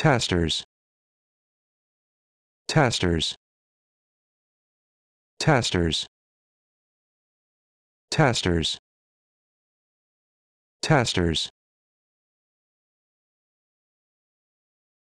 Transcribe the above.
testers testers testers testers testers